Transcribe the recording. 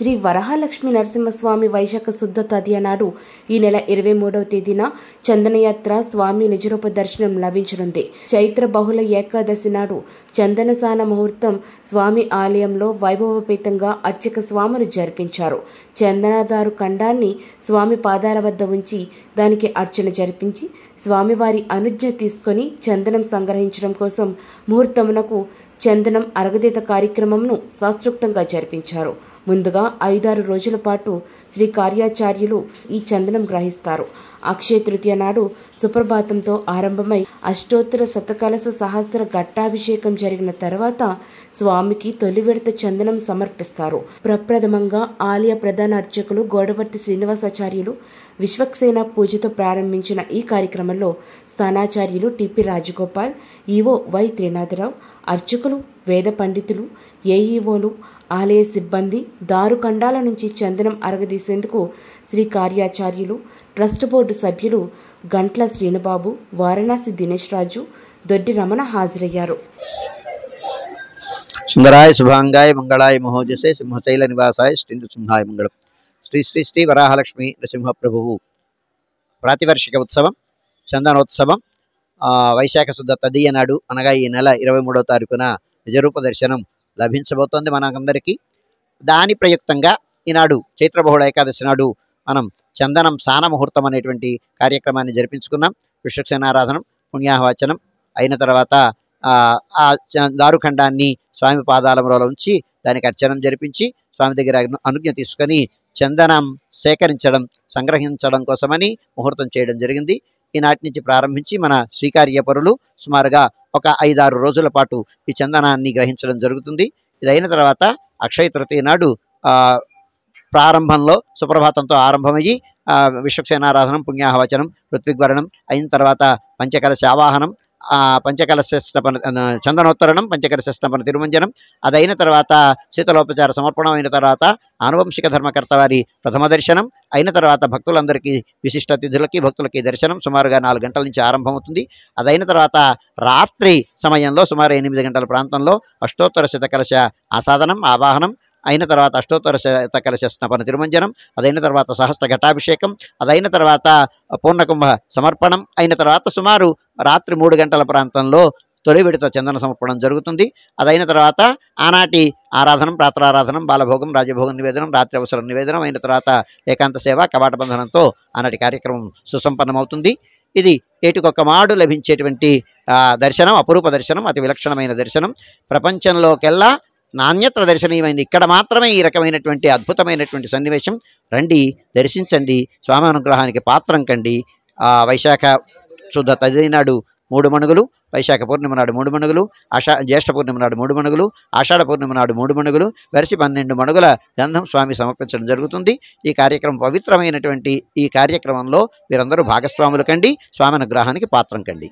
శ్రీ వరహాలక్ష్మి నరసింహస్వామి వైశాఖ శుద్ధ తదియ నాడు ఈ నెల ఇరవై మూడవ తేదీన చందనయాత్ర స్వామి నిజరూప దర్శనం లభించనుంది చైత్ర బహుళ ఏకాదశి నాడు చందనసాన ముహూర్తం స్వామి ఆలయంలో వైభవపేతంగా అర్చక స్వామిని జరిపించారు చందనదారు ఖండాన్ని స్వామి పాదాల వద్ద ఉంచి దానికి అర్చన జరిపించి స్వామివారి అనుజ్ఞ తీసుకొని చందనం సంగ్రహించడం కోసం ముహూర్తమునకు చందనం అరగదీత కార్యక్రమంను శాస్త్రోక్తంగా జరిపించారు ముందుగా ఐదారు రోజుల పాటు శ్రీ కార్యాచార్యులు ఈ చందనం గ్రహిస్తారు అక్షయ తృతీయ నాడు సుప్రభాతంతో ఆరంభమై అష్టోత్తర శతకలస సహస్ర ఘట్టాభిషేకం జరిగిన తర్వాత స్వామికి తొలి విడత చందనం సమర్పిస్తారు ప్రప్రథమంగా ఆలయ ప్రధాన అర్చకులు గోడవర్తి శ్రీనివాసాచార్యులు విశ్వక్సేన పూజతో ప్రారంభించిన ఈ కార్యక్రమంలో స్థానాచార్యులు TP Rajagopal EO Y Trinatharao అర్చకులు యాజకులు వేద పండితులు ఏఈఓలు ఆలయ సిబ్బంది దారుఖండాల నుంచి చందనం అరగదీసేందుకు శ్రీ కార్యాచార్యులు ట్రస్ట్ బోర్డు సభ్యులు గంట్ల శ్రీనుబాబు వారణాసి దినేష్ రాజు దొడ్డి రమణ హాజరయ్యారు సుందరాయ శుభాంగాయ మంగళాయ మహోజసే సింహశైల నివాసాయ శ్రీ సింహాయ మంగళం శ్రీ శ్రీ శ్రీ వరాహలక్ష్మి నృసింహ ప్రభువు ప్రాతివర్షిక ఉత్సవం చందనోత్సవం వైశాఖ శుద్ధ తదియ నాడు అనగా ఈ నెల ఇరవై మూడవ తారీఖున నిజరూప దర్శనం లభించబోతోంది మనకందరికీ దాని ప్రయుక్తంగా ఈనాడు చైత్రబహుళ ఏకాదశి నాడు మనం చందనం సాన ముహూర్తం అనేటువంటి కార్యక్రమాన్ని జరిపించుకున్నాం విశ్వక్సేనారాధనం పుణ్యాహవాచనం అయిన తర్వాత ఆ దారుఖండాన్ని స్వామి పాదాలంలో ఉంచి దానికి అర్చనం జరిపించి స్వామి దగ్గర అనుజ్ఞ తీసుకొని చందనం సేకరించడం సంగ్రహించడం కోసమని ముహూర్తం చేయడం జరిగింది ఈనాటి నుంచి ప్రారంభించి మన శ్రీకార్యపరులు సుమారుగా ఒక ఐదారు రోజుల పాటు ఈ చందనాన్ని గ్రహించడం జరుగుతుంది ఇది అయిన తర్వాత అక్షయ తృతీయ నాడు ప్రారంభంలో సుప్రభాతంతో ఆరంభమయ్యి విశ్వక్సేనారాధనం పుణ్యాహవచనం ఋత్విగ్వరణం అయిన తర్వాత ఆవాహనం పంచకలశస్నపన చందనోత్తరణం పంచకలశస్నపన తిరుమంజనం అదైన తర్వాత శీతలోపచార సమర్పణం అయిన తర్వాత ఆనువంశిక ధర్మకర్త వారి ప్రథమ దర్శనం అయిన తర్వాత భక్తులందరికీ విశిష్ట అతిథులకి భక్తులకి దర్శనం సుమారుగా నాలుగు గంటల నుంచి ఆరంభమవుతుంది అదైన తర్వాత రాత్రి సమయంలో సుమారు ఎనిమిది గంటల ప్రాంతంలో అష్టోత్తర శతకలశ ఆసాదనం ఆవాహనం అయిన తర్వాత అష్టోత్తర కలశ స్నపన తిరుమంజనం అదైన తర్వాత సహస్ర ఘటాభిషేకం అదైన తర్వాత పూర్ణకుంభ సమర్పణం అయిన తర్వాత సుమారు రాత్రి మూడు గంటల ప్రాంతంలో తొలి విడత చందన సమర్పణం జరుగుతుంది అదైన తర్వాత ఆనాటి ఆరాధనం ప్రాతరారాధనం బాలభోగం రాజభోగం నివేదనం రాత్రి అవసరం నివేదనం అయిన తర్వాత ఏకాంత సేవ కవాట బంధనంతో ఆనాటి కార్యక్రమం సుసంపన్నమవుతుంది ఇది ఏటికొక్క మాడు లభించేటువంటి దర్శనం అపురూప దర్శనం అతి విలక్షణమైన దర్శనం ప్రపంచంలోకెల్లా నాణ్యత దర్శనీయమైంది ఇక్కడ మాత్రమే ఈ రకమైనటువంటి అద్భుతమైనటువంటి సన్నివేశం రండి దర్శించండి స్వామి అనుగ్రహానికి పాత్రం కండి ఆ వైశాఖ శుద్ధ తదినాడు మూడు మణుగులు వైశాఖ పూర్ణిమ నాడు మూడు మణుగులు ఆషా జ్యేష్ఠ పూర్ణిమ నాడు మూడు మణుగులు ఆషాఢ పూర్ణిమ నాడు మూడు మణుగులు వెరసి పన్నెండు మణుగుల గంధం స్వామి సమర్పించడం జరుగుతుంది ఈ కార్యక్రమం పవిత్రమైనటువంటి ఈ కార్యక్రమంలో వీరందరూ భాగస్వాములు కండి స్వామి అనుగ్రహానికి పాత్రం కండి